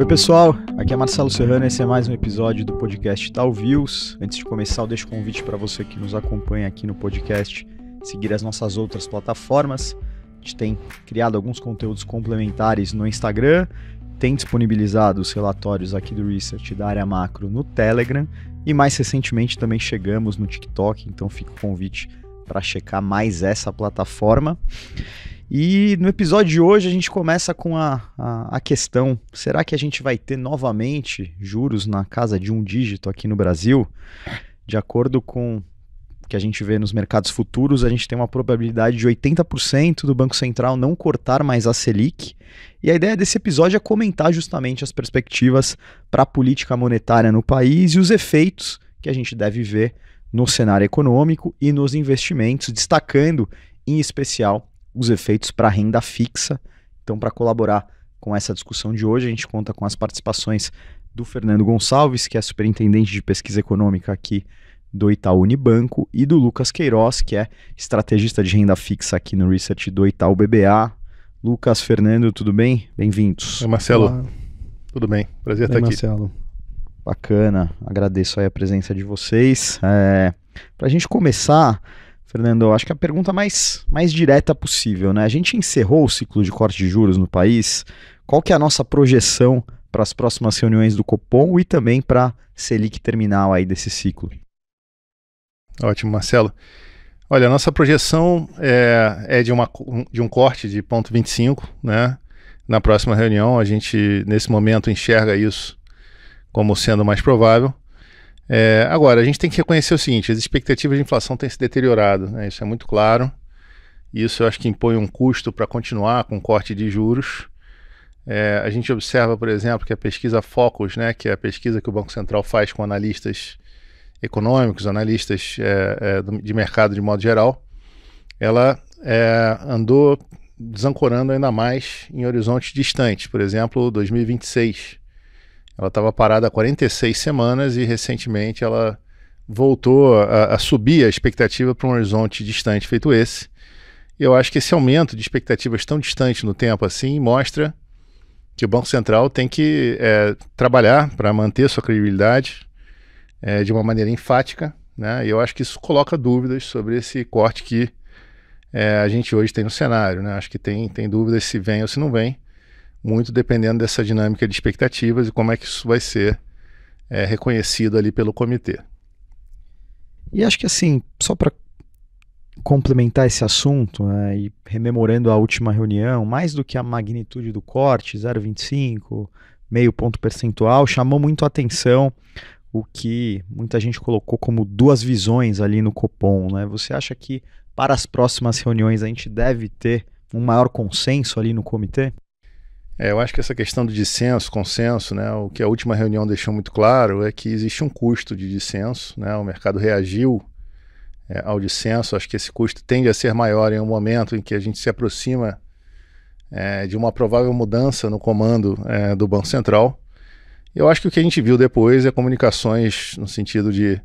Oi, pessoal. Aqui é Marcelo Serrano. Esse é mais um episódio do podcast Tal tá Views. Antes de começar, eu deixo o convite para você que nos acompanha aqui no podcast seguir as nossas outras plataformas. A gente tem criado alguns conteúdos complementares no Instagram, tem disponibilizado os relatórios aqui do Research da área macro no Telegram e mais recentemente também chegamos no TikTok. Então fica o convite para checar mais essa plataforma. E no episódio de hoje a gente começa com a, a, a, questão: será que a gente vai ter novamente juros na casa de um dígito aqui no Brasil? De acordo com o que a gente vê nos mercados futuros, a gente tem uma probabilidade de 80% do Banco Central não cortar mais a Selic. E a ideia desse episódio é comentar justamente as perspectivas para a política monetária no país e os efeitos que a gente deve ver no cenário econômico e nos investimentos, destacando em especial os efeitos para renda fixa. Então, para colaborar com essa discussão de hoje, a gente conta com as participações do Fernando Gonçalves, que é superintendente de pesquisa econômica aqui do Itaú Unibanco, e do Lucas Queiroz, que é estrategista de renda fixa aqui no Research do Itaú BBA. Lucas, Fernando, tudo bem? Bem-vindos. Oi, Marcelo. Olá. Tudo bem? Prazer estar aqui. Marcelo. Bacana, agradeço aí a presença de vocês. É... Para a gente começar, Fernando, eu acho que é a pergunta mais, mais direta possível, né? A gente encerrou o ciclo de corte de juros no país. Qual que é a nossa projeção para as próximas reuniões do Copom e também para Selic terminal aí desse ciclo? Ótimo, Marcelo. Olha, a nossa projeção é, é de, uma, de um corte de ponto né? Na próxima reunião, a gente, nesse momento, enxerga isso como sendo mais provável. É, agora, a gente tem que reconhecer o seguinte: as expectativas de inflação têm se deteriorado, né? isso é muito claro. Isso eu acho que impõe um custo para continuar com corte de juros. É, a gente observa, por exemplo, que a pesquisa Focus, né, que é a pesquisa que o Banco Central faz com analistas econômicos, analistas é, é de mercado de modo geral, ela é, andou desancorando ainda mais em horizontes distantes, por exemplo, 2026. Ela estava parada há 46 semanas e recentemente ela voltou a, a subir a expectativa para um horizonte distante feito esse. E eu acho que esse aumento de expectativas tão distante no tempo assim mostra que o Banco Central tem que é, trabalhar para manter sua credibilidade é, de uma maneira enfática. Né? E eu acho que isso coloca dúvidas sobre esse corte que é, a gente hoje tem no cenário. Né? Acho que tem, tem dúvidas se vem ou se não vem muito dependendo dessa dinâmica de expectativas e como é que isso vai ser é, reconhecido ali pelo comitê. E acho que assim, só para complementar esse assunto né, e rememorando a última reunião, mais do que a magnitude do corte, 0,25, meio ponto percentual, chamou muito a atenção o que muita gente colocou como duas visões ali no Copom. Né? Você acha que para as próximas reuniões a gente deve ter um maior consenso ali no comitê? É, eu acho que essa questão do dissenso, consenso, né, o que a última reunião deixou muito claro é que existe um custo de dissenso, né, o mercado reagiu é, ao dissenso, acho que esse custo tende a ser maior em um momento em que a gente se aproxima é, de uma provável mudança no comando é, do Banco Central. Eu acho que o que a gente viu depois é comunicações no sentido de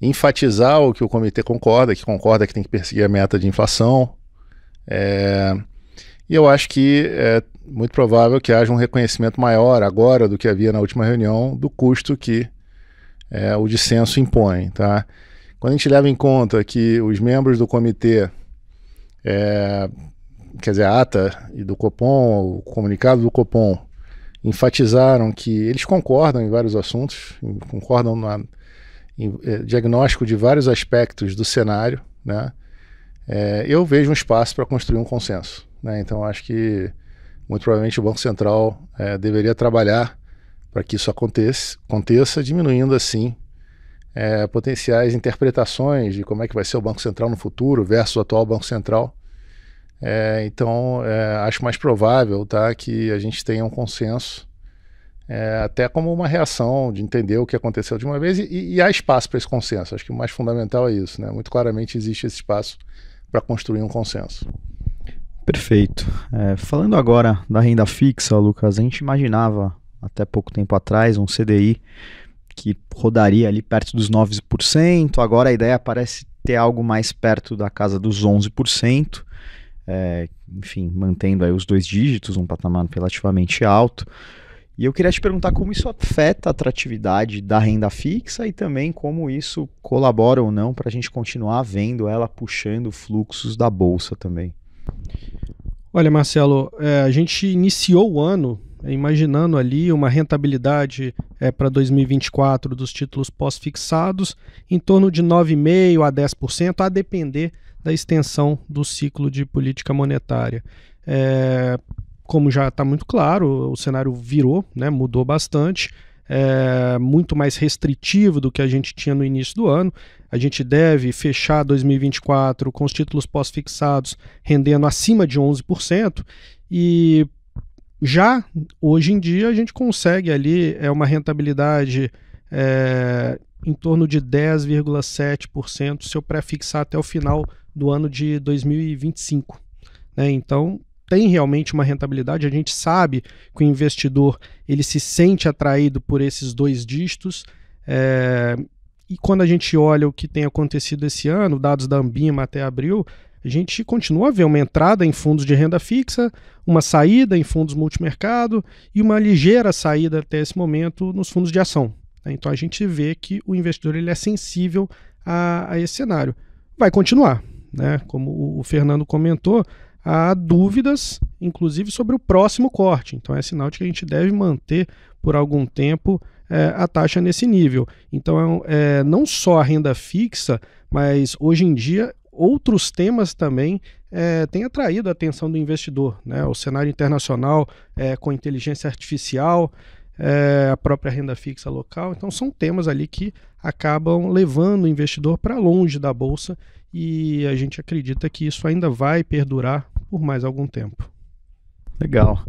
enfatizar o que o comitê concorda, que concorda que tem que perseguir a meta de inflação. É, e eu acho que é, muito provável que haja um reconhecimento maior agora do que havia na última reunião do custo que é, o dissenso impõe. Tá? Quando a gente leva em conta que os membros do comitê, é, quer dizer, a ata e do Copom, o comunicado do Copom, enfatizaram que eles concordam em vários assuntos, concordam no em, é, diagnóstico de vários aspectos do cenário, né? É, eu vejo um espaço para construir um consenso. Né? Então, acho que muito provavelmente o Banco Central é, deveria trabalhar para que isso aconteça, aconteça diminuindo assim é, potenciais interpretações de como é que vai ser o Banco Central no futuro versus o atual Banco Central. É, então, é, acho mais provável tá, que a gente tenha um consenso, é, até como uma reação de entender o que aconteceu de uma vez, e, e há espaço para esse consenso. Acho que o mais fundamental é isso. Né? Muito claramente existe esse espaço para construir um consenso. Perfeito. É, falando agora da renda fixa, Lucas, a gente imaginava até pouco tempo atrás um CDI que rodaria ali perto dos 9%, agora a ideia parece ter algo mais perto da casa dos 11%, é, enfim, mantendo aí os dois dígitos, um patamar relativamente alto. E eu queria te perguntar como isso afeta a atratividade da renda fixa e também como isso colabora ou não para a gente continuar vendo ela puxando fluxos da bolsa também. Olha, Marcelo, é, a gente iniciou o ano é, imaginando ali uma rentabilidade é, para 2024 dos títulos pós-fixados em torno de 9,5% a 10%, a depender da extensão do ciclo de política monetária. É, como já está muito claro, o cenário virou, né, mudou bastante é, muito mais restritivo do que a gente tinha no início do ano. A gente deve fechar 2024 com os títulos pós-fixados rendendo acima de 11%, e já hoje em dia a gente consegue ali é uma rentabilidade é, em torno de 10,7% se eu pré-fixar até o final do ano de 2025. Né? Então, tem realmente uma rentabilidade. A gente sabe que o investidor ele se sente atraído por esses dois dígitos. É, e quando a gente olha o que tem acontecido esse ano, dados da Ambima até abril, a gente continua a ver uma entrada em fundos de renda fixa, uma saída em fundos multimercado e uma ligeira saída até esse momento nos fundos de ação. Né? Então a gente vê que o investidor ele é sensível a, a esse cenário. Vai continuar, né? Como o Fernando comentou, há dúvidas, inclusive sobre o próximo corte. Então é sinal de que a gente deve manter por algum tempo é, a taxa nesse nível. Então é, é, não só a renda fixa, mas hoje em dia outros temas também é, têm atraído a atenção do investidor. Né? O cenário internacional é, com inteligência artificial, é, a própria renda fixa local. Então, são temas ali que acabam levando o investidor para longe da bolsa e a gente acredita que isso ainda vai perdurar por mais algum tempo. Legal.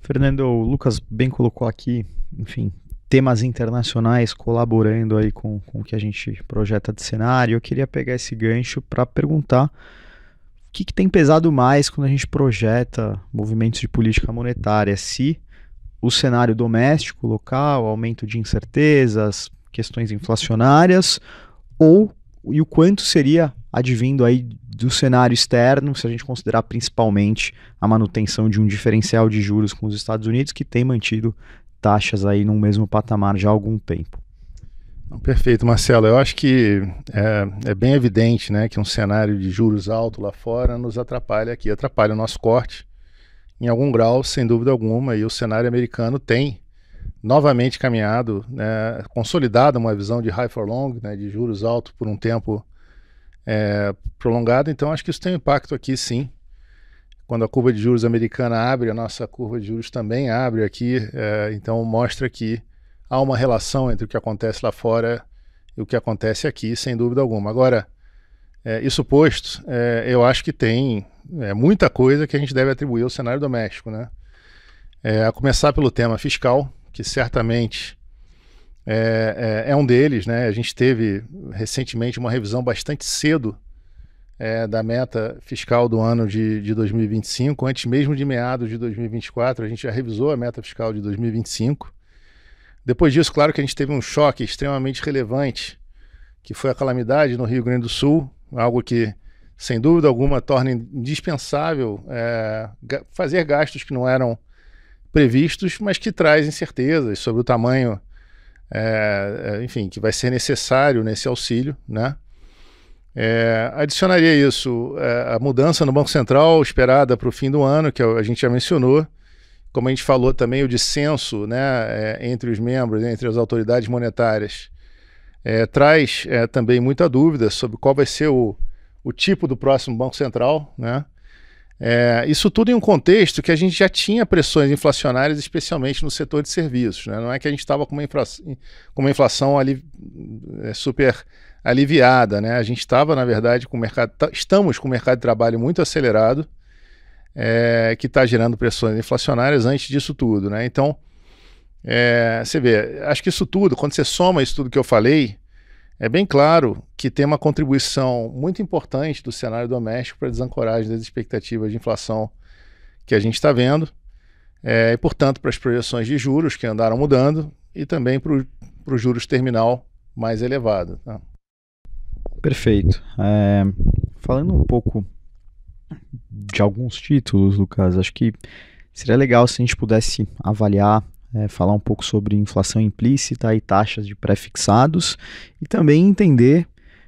Fernando, o Lucas bem colocou aqui, enfim, temas internacionais colaborando aí com, com o que a gente projeta de cenário. Eu queria pegar esse gancho para perguntar o que, que tem pesado mais quando a gente projeta movimentos de política monetária, se o cenário doméstico, local, aumento de incertezas, questões inflacionárias, ou e o quanto seria advindo aí do cenário externo, se a gente considerar principalmente a manutenção de um diferencial de juros com os Estados Unidos, que tem mantido taxas aí no mesmo patamar já há algum tempo. Perfeito, Marcelo. Eu acho que é, é, bem evidente né, que um cenário de juros alto lá fora nos atrapalha aqui, atrapalha o nosso corte em algum grau, sem dúvida alguma, e o cenário americano tem novamente caminhado, né, consolidada uma visão de high for long, né, de juros altos por um tempo é, prolongado. Então, acho que isso tem um impacto aqui, sim. Quando a curva de juros americana abre, a nossa curva de juros também abre aqui. É, então, mostra que há uma relação entre o que acontece lá fora e o que acontece aqui, sem dúvida alguma. Agora, é, isso posto, é, eu acho que tem é, muita coisa que a gente deve atribuir ao cenário doméstico, né? É, a começar pelo tema fiscal, que certamente é, é, é um deles. Né? A gente teve recentemente uma revisão bastante cedo é, da meta fiscal do ano de, de 2025, antes mesmo de meados de 2024, a gente já revisou a meta fiscal de 2025. Depois disso, claro que a gente teve um choque extremamente relevante, que foi a calamidade no Rio Grande do Sul, algo que, sem dúvida alguma, torna indispensável é, fazer gastos que não eram previstos, mas que traz incertezas sobre o tamanho, é, é, enfim, que vai ser necessário nesse auxílio, né? É, adicionaria isso é, a mudança no Banco Central esperada para o fim do ano, que é a gente já mencionou, como a gente falou também, o dissenso né, entre os membros, entre as autoridades monetárias, é, traz é, também muita dúvida sobre qual vai ser o, o tipo do próximo Banco Central, né? É, isso tudo em um contexto que a gente já tinha pressões inflacionárias, especialmente no setor de serviços. Né? Não é que a gente estava com, com, uma inflação ali, é, super aliviada. Né? A gente estava, na verdade, com o mercado. Tá, estamos com o mercado de trabalho muito acelerado, é, que está gerando pressões inflacionárias antes disso tudo. Né? Então, é, você vê, acho que isso tudo, quando você soma isso tudo que eu falei, é bem claro que tem uma contribuição muito importante do cenário doméstico para a desancoragem das expectativas de inflação que a gente está vendo, é, e, portanto, para as projeções de juros que andaram mudando e também para o juros terminal mais elevado. Tá? Perfeito. É, falando um pouco de alguns títulos, Lucas, acho que seria legal se a gente pudesse avaliar é, falar um pouco sobre inflação implícita e taxas de pré-fixados e também entender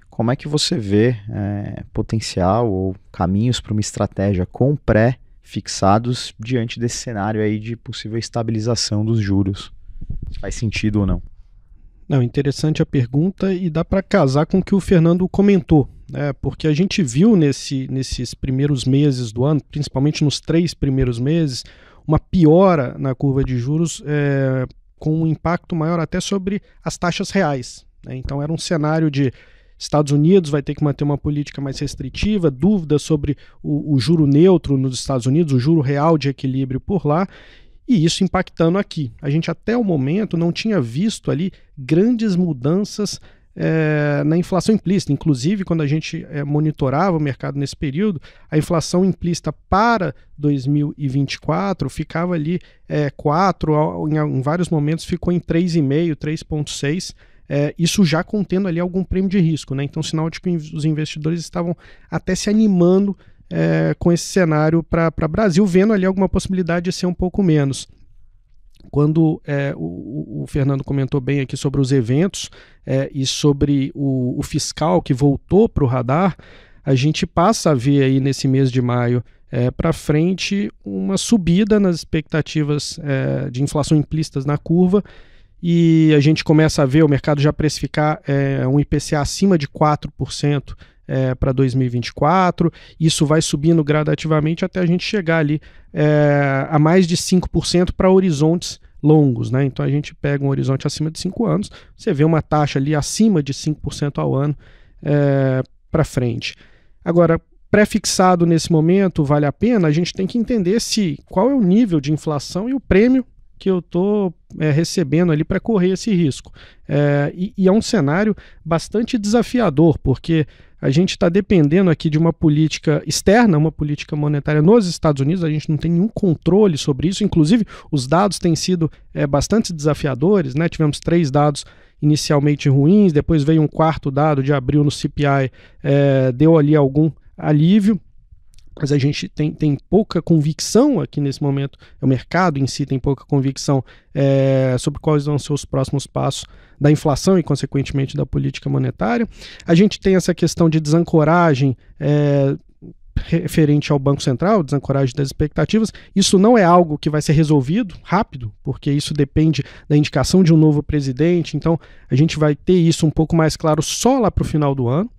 como é que você vê é, potencial ou caminhos para uma estratégia com pré-fixados diante desse cenário aí de possível estabilização dos juros. Se faz sentido ou não? Não, interessante a pergunta e dá para casar com o que o Fernando comentou, né? porque a gente viu nesse, nesses primeiros meses do ano, principalmente nos três primeiros meses, uma piora na curva de juros é, com um impacto maior até sobre as taxas reais. Né? Então era um cenário de Estados Unidos vai ter que manter uma política mais restritiva, dúvidas sobre o, o juro neutro nos Estados Unidos, o juro real de equilíbrio por lá, e isso impactando aqui. A gente até o momento não tinha visto ali grandes mudanças é, na inflação implícita. Inclusive, quando a gente é, monitorava o mercado nesse período, a inflação implícita para 2024 ficava ali é, 4, em, em vários momentos ficou em 3,5, 3,6. É, isso já contendo ali algum prêmio de risco, né? Então, sinal de que os investidores estavam até se animando é, com esse cenário para o Brasil, vendo ali alguma possibilidade de ser um pouco menos. Quando é, o, o, Fernando comentou bem aqui sobre os eventos é, e sobre o, o fiscal que voltou para o radar, a gente passa a ver aí nesse mês de maio é, para frente uma subida nas expectativas é, de inflação implícitas na curva e a gente começa a ver o mercado já precificar é, um IPCA acima de 4%. É, para 2024, isso vai subindo gradativamente até a gente chegar ali é, a mais de 5% para horizontes longos, né? Então a gente pega um horizonte acima de 5 anos, você vê uma taxa ali acima de 5% ao ano é, para frente. Agora, pré-fixado nesse momento vale a pena? A gente tem que entender se qual é o nível de inflação e o prêmio que eu estou é, recebendo ali para correr esse risco. É, e, e é um cenário bastante desafiador, porque a gente está dependendo aqui de uma política externa, uma política monetária nos Estados Unidos, a gente não tem nenhum controle sobre isso, inclusive os dados têm sido é, bastante desafiadores, né? Tivemos três dados inicialmente ruins, depois veio um quarto dado de abril no CPI, é, deu ali algum alívio mas a gente tem, tem pouca convicção aqui nesse momento, é o mercado em si tem pouca convicção é, sobre quais vão ser os próximos passos da inflação e, consequentemente, da política monetária. A gente tem essa questão de desancoragem. É, referente ao Banco Central, desancoragem das expectativas. Isso não é algo que vai ser resolvido rápido, porque isso depende da indicação de um novo presidente. Então, a gente vai ter isso um pouco mais claro só lá para o final do ano.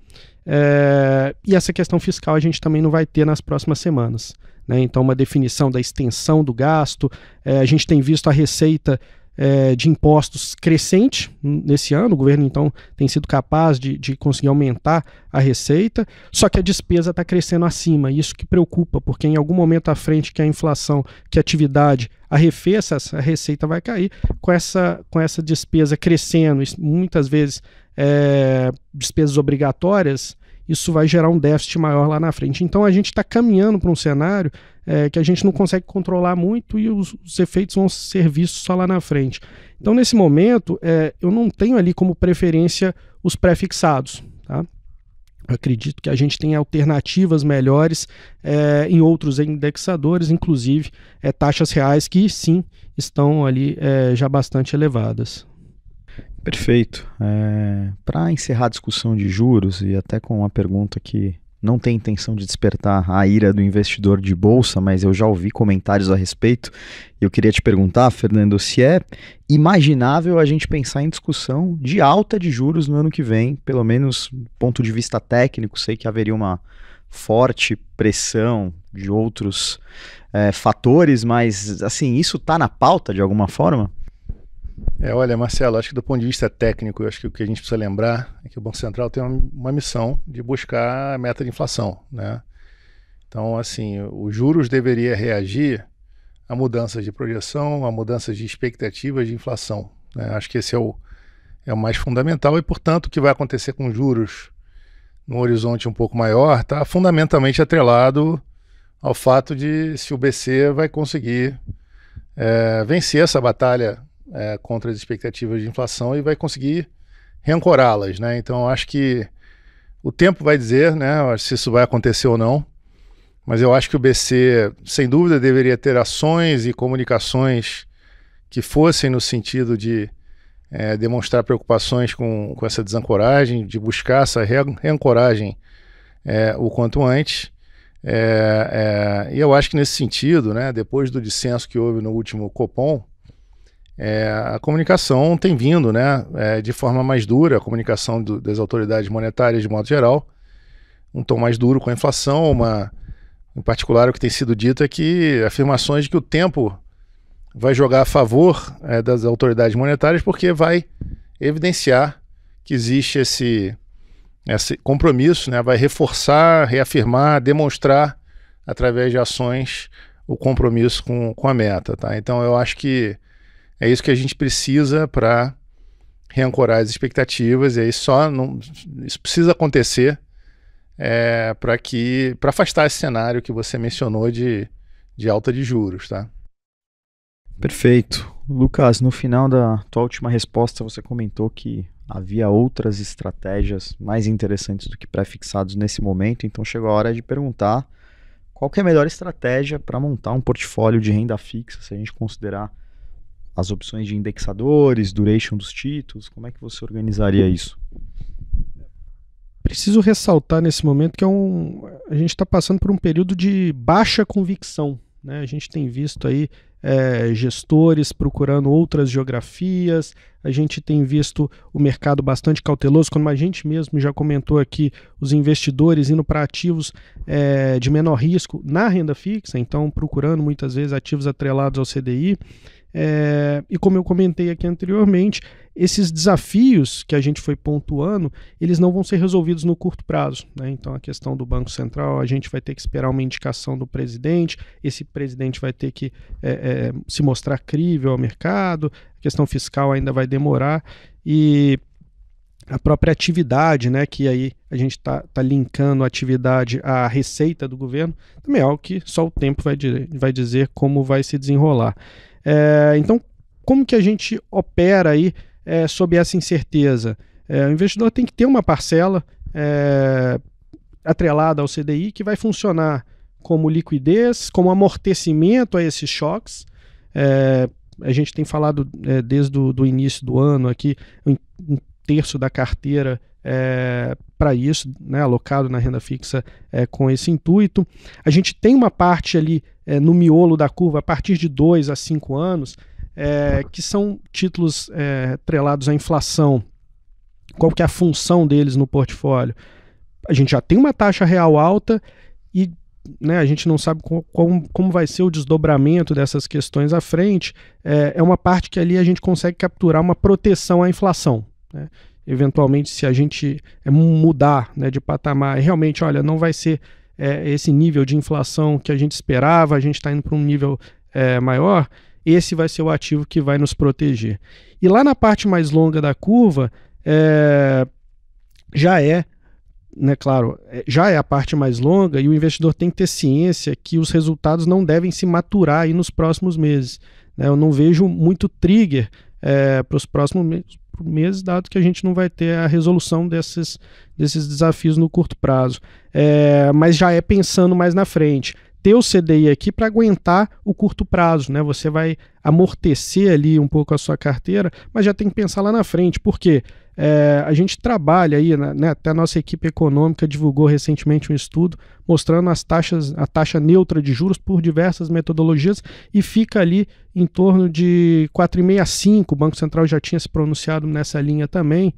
É, e essa questão fiscal a gente também não vai ter nas próximas semanas. Né? Então, uma definição da extensão do gasto. É, a gente tem visto a receita é, de impostos crescente nesse ano. O governo, então, tem sido capaz de, de conseguir aumentar a receita, só que a despesa está crescendo acima. Isso que preocupa, porque em algum momento à frente que a inflação, que a atividade arrefeça, a receita vai cair. Com essa, com essa despesa crescendo, muitas vezes é, despesas obrigatórias, isso vai gerar um déficit maior lá na frente. Então a gente está caminhando para um cenário é, que a gente não consegue controlar muito e os, os, efeitos vão ser vistos só lá na frente. Então, nesse momento, é, eu não tenho ali como preferência os pré-fixados. Tá? Eu acredito que a gente tem alternativas melhores é, em outros indexadores, inclusive é, taxas reais que sim estão ali é, já bastante elevadas. Perfeito. É, Para encerrar a discussão de juros e até com uma pergunta que não tem intenção de despertar a ira do investidor de bolsa, mas eu já ouvi comentários a respeito. Eu queria te perguntar, Fernando, se é imaginável a gente pensar em discussão de alta de juros no ano que vem, pelo menos do ponto de vista técnico, sei que haveria uma forte pressão de outros é, fatores, mas assim, isso está na pauta de alguma forma? É, olha, Marcelo, acho que do ponto de vista técnico, eu acho que o que a gente precisa lembrar é que o Banco Central tem uma, uma missão de buscar a meta de inflação, né? Então, assim, os juros deveria reagir a mudanças de projeção, a mudanças de expectativas de inflação. Né? Acho que esse é o, é o mais fundamental e, portanto, o que vai acontecer com juros no horizonte um pouco maior está fundamentalmente atrelado ao fato de se o BC vai conseguir é, vencer essa batalha é, contra as expectativas de inflação e vai conseguir reancorá-las, né? Então acho que o tempo vai dizer, né, se isso vai acontecer ou não. Mas eu acho que o BC, sem dúvida, deveria ter ações e comunicações que fossem no sentido de é, demonstrar preocupações com, com essa desancoragem, de buscar essa reancoragem é, o quanto antes. É, é, e eu acho que nesse sentido, né, depois do dissenso que houve no último Copom, é, a comunicação tem vindo né, é, de forma mais dura, a comunicação do, das autoridades monetárias de modo geral, um tom mais duro com a inflação, uma, em particular o que tem sido dito é que afirmações de que o tempo vai jogar a favor é, das autoridades monetárias porque vai evidenciar que existe esse, esse compromisso, né, vai reforçar, reafirmar, demonstrar através de ações o compromisso com, com a meta. Tá? Então eu acho que é isso que a gente precisa para reancorar as expectativas, e aí só não, isso precisa acontecer é, para que para afastar esse cenário que você mencionou de, de alta de juros, tá? Perfeito. Lucas, no final da tua última resposta, você comentou que havia outras estratégias mais interessantes do que pré-fixados nesse momento, então chegou a hora de perguntar qual é a melhor estratégia para montar um portfólio de renda fixa, se a gente considerar as opções de indexadores, duration dos títulos? Como é que você organizaria isso? Preciso ressaltar nesse momento que é um, a gente está passando por um período de baixa convicção. Né? A gente tem visto aí é, gestores procurando outras geografias, a gente tem visto o mercado bastante cauteloso, como a gente mesmo já comentou aqui, os investidores indo para ativos é, de menor risco na renda fixa, então procurando muitas vezes ativos atrelados ao CDI. É, e como eu comentei aqui anteriormente, esses desafios que a gente foi pontuando, eles não vão ser resolvidos no curto prazo. Né? Então, a questão do Banco Central, a gente vai ter que esperar uma indicação do presidente, esse presidente vai ter que é, é, se mostrar crível ao mercado, a questão fiscal ainda vai demorar e a própria atividade, né, que aí a gente está tá linkando a atividade à receita do governo, também é algo que só o tempo vai, vai dizer como vai se desenrolar. É, então, como que a gente opera aí é, sob essa incerteza? É, o investidor tem que ter uma parcela é, atrelada ao CDI que vai funcionar como liquidez, como amortecimento a esses choques. É, a gente tem falado é, desde o início do ano aqui, um, um terço da carteira é, para isso, né, alocado na renda fixa é, com esse intuito. A gente tem uma parte ali é, no miolo da curva a partir de 2 a 5 anos, é, que são títulos é, trelados à inflação. Qual que é a função deles no portfólio? A gente já tem uma taxa real alta e né, a gente não sabe com, com, como vai ser o desdobramento dessas questões à frente. É, é uma parte que ali a gente consegue capturar uma proteção à inflação. Né? Eventualmente, se a gente é, mudar né, de patamar, realmente, olha, não vai ser é, esse nível de inflação que a gente esperava, a gente está indo para um nível é, maior, esse vai ser o ativo que vai nos proteger. E lá na parte mais longa da curva, é, já é, né, claro, é, já é a parte mais longa e o investidor tem que ter ciência que os resultados não devem se maturar aí nos próximos meses. Né? Eu não vejo muito trigger é, para os próximos, meses por meses dado que a gente não vai ter a resolução desses, desses desafios no curto prazo. É, mas já é pensando mais na frente ter o CDI aqui para aguentar o curto prazo, né? Você vai amortecer ali um pouco a sua carteira, mas já tem que pensar lá na frente, porque é, a gente trabalha aí, né, né? Até a nossa equipe econômica divulgou recentemente um estudo mostrando as taxas, a taxa neutra de juros por diversas metodologias e fica ali em torno de 4,65. O Banco Central já tinha se pronunciado nessa linha também.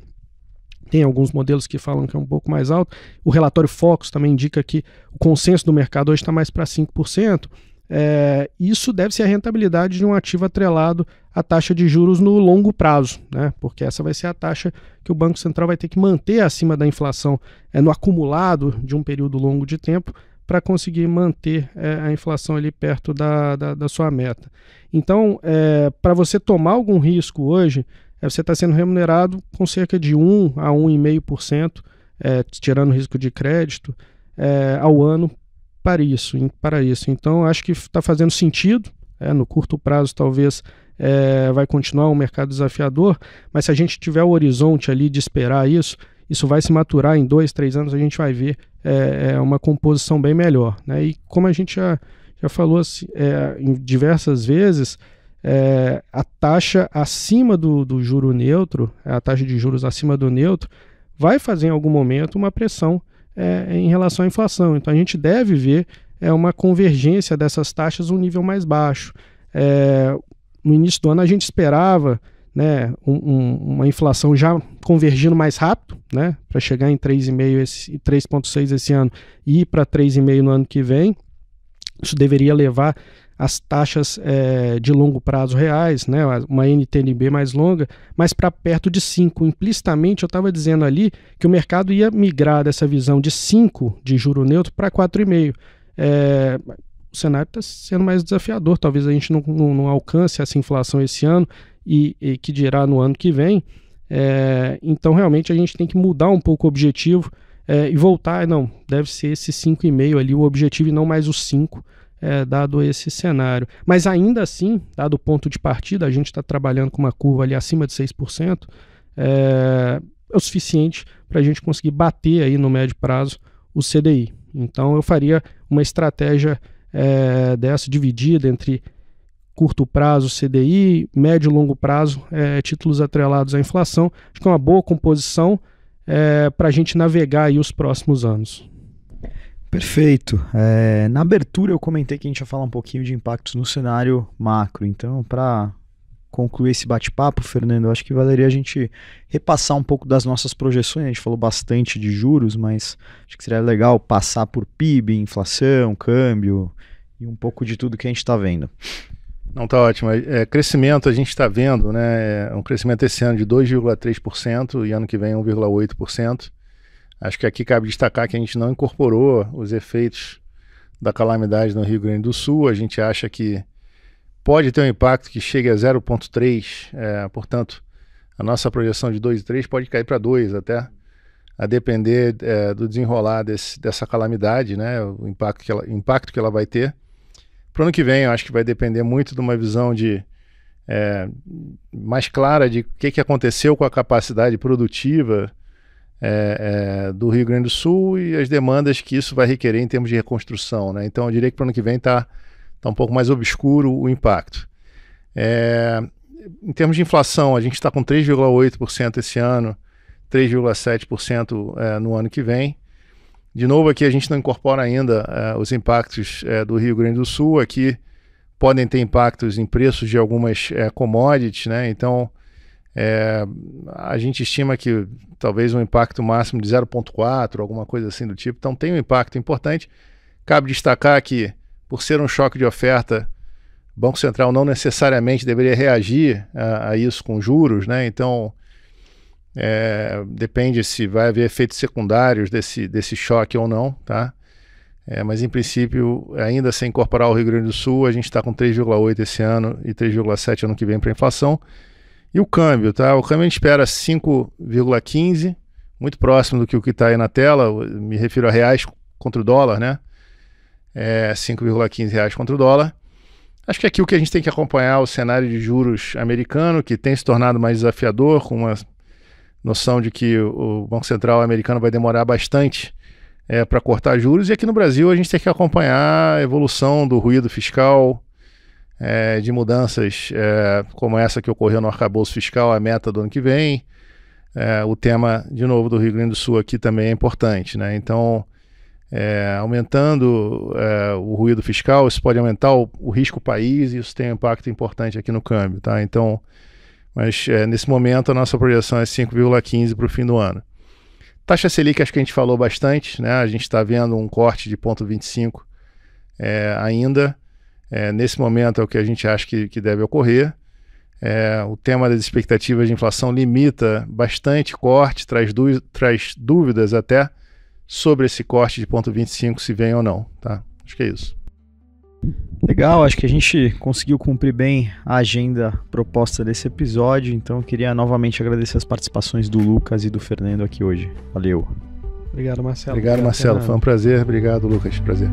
Tem alguns modelos que falam que é um pouco mais alto. O relatório Focus também indica que o consenso do mercado hoje está mais para 5%. É, isso deve ser a rentabilidade de um ativo atrelado à taxa de juros no longo prazo, né? porque essa vai ser a taxa que o Banco Central vai ter que manter acima da inflação é, no acumulado de um período longo de tempo para conseguir manter é, a inflação ali perto da, da, da sua meta. Então, é, para você tomar algum risco hoje, é você está sendo remunerado com cerca de 1 a 1,5%, é, tirando risco de crédito, é, ao ano para isso, para isso. Então, acho que está fazendo sentido. É, no curto prazo, talvez é, vai continuar um mercado desafiador, mas se a gente tiver o horizonte ali de esperar isso, isso vai se maturar em dois, três anos, a gente vai ver é, é uma composição bem melhor. Né? E como a gente já, já falou assim, é, diversas vezes, é, a taxa acima do, do juro neutro, a taxa de juros acima do neutro, vai fazer em algum momento uma pressão é, em relação à inflação. Então a gente deve ver é, uma convergência dessas taxas um nível mais baixo. É, no início do ano a gente esperava né, um, um, uma inflação já convergindo mais rápido, né, para chegar em 3,5 3,6 esse ano e ir para 3,5 no ano que vem. Isso deveria levar as taxas é, de longo prazo reais, né, uma NTNB mais longa, mas para perto de 5. Implicitamente, eu estava dizendo ali que o mercado ia migrar dessa visão de 5 de juro neutro para 4,5. É, o cenário está sendo mais desafiador, talvez a gente não, não, não alcance essa inflação esse ano e, e, que dirá no ano que vem. É, então, realmente, a gente tem que mudar um pouco o objetivo é, e voltar. Não, deve ser esse 5,5 ali o objetivo e não mais o 5 é, dado esse cenário. Mas ainda assim, dado o ponto de partida, a gente está trabalhando com uma curva ali acima de 6%, é, é o suficiente para a gente conseguir bater aí no médio prazo o CDI. Então eu faria uma estratégia é, dessa dividida entre curto prazo CDI, médio e longo prazo é, títulos atrelados à inflação. Acho que é uma boa composição é, para a gente navegar aí os próximos anos. Perfeito. É, na abertura eu comentei que a gente ia falar um pouquinho de impactos no cenário macro. Então, para concluir esse bate-papo, Fernando, acho que valeria a gente repassar um pouco das nossas projeções. A gente falou bastante de juros, mas acho que seria legal passar por PIB, inflação, câmbio e um pouco de tudo que a gente está vendo. Não, tá ótimo. É, é crescimento a gente está vendo, né? É um crescimento esse ano de 2,3% e ano que vem 1,8%. Acho que aqui cabe destacar que a gente não incorporou os efeitos da calamidade no Rio Grande do Sul. A gente acha que pode ter um impacto que chegue a 0,3, é, portanto, a nossa projeção de 2,3 e pode cair para 2 até, a depender é, do desenrolar desse, dessa calamidade, né, o impacto que ela, impacto que ela vai ter. Para o ano que vem, eu acho que vai depender muito de uma visão de é, mais clara de o que, que aconteceu com a capacidade produtiva é, é, do Rio Grande do Sul e as demandas que isso vai requerer em termos de reconstrução. Né? Então, eu diria que para o ano que vem está tá um pouco mais obscuro o impacto. É, em termos de inflação, a gente está com 3,8% esse ano, 3,7% é, no ano que vem. De novo, aqui a gente não incorpora ainda é, os impactos é, do Rio Grande do Sul. Aqui podem ter impactos em preços de algumas commodities, né? Então, é, a gente estima que talvez um impacto máximo de 0,4, alguma coisa assim do tipo. Então tem um impacto importante. Cabe destacar que, por ser um choque de oferta, o Banco Central não necessariamente deveria reagir a, a isso com juros, né? Então é, depende se vai haver efeitos secundários desse, desse choque ou não, tá? É, mas em princípio, ainda sem incorporar o Rio Grande do Sul, a gente está com 3,8 esse ano e 3,7 ano que vem para inflação. E o câmbio, tá? O câmbio a gente espera 5,15, muito próximo do que o que está aí na tela, me refiro a reais contra o dólar, né? É 5,15 reais contra o dólar. Acho que aqui o que a gente tem que acompanhar é o cenário de juros americano, que tem se tornado mais desafiador, com uma noção de que o Banco Central americano vai demorar bastante é, para cortar juros. E aqui no Brasil a gente tem que acompanhar a evolução do ruído fiscal, é, de mudanças é, como essa que ocorreu no arcabouço fiscal, a meta do ano que vem. É, o tema, de novo, do Rio Grande do Sul aqui também é importante. Né? Então, é, aumentando é, o ruído fiscal, isso pode aumentar o, o risco país e isso tem um impacto importante aqui no câmbio. Tá? Então, mas é, nesse momento a nossa projeção é 5,15 para o fim do ano. Taxa Selic, acho que a gente falou bastante, né? a gente está vendo um corte de 0,25 é, ainda. É, nesse momento é o que a gente acha que, que deve ocorrer. É, o tema das expectativas de inflação limita bastante corte, traz, traz dúvidas até sobre esse corte de ponto 25 se vem ou não. Tá? Acho que é isso. Legal, acho que a gente conseguiu cumprir bem a agenda proposta desse episódio, então queria novamente agradecer as participações do Lucas e do Fernando aqui hoje. Valeu. Obrigado, Marcelo. Obrigado, Obrigado Marcelo. Foi um prazer. Obrigado, Lucas. Prazer.